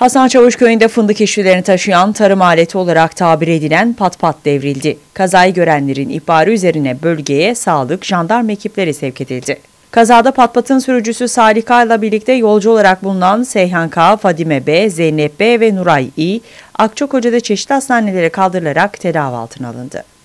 Hasan Çavuş köyünde fındık işçilerini taşıyan tarım aleti olarak tabir edilen patpat pat devrildi. Kazayı görenlerin ihbarı üzerine bölgeye sağlık, jandarma ekipleri sevk edildi. Kazada patpatın sürücüsü Salika ile birlikte yolcu olarak bulunan Seyhan K, Fadime B, Zeynep B ve Nuray İ, Akçakoca'da çeşitli hastanelere kaldırılarak tedavi altına alındı.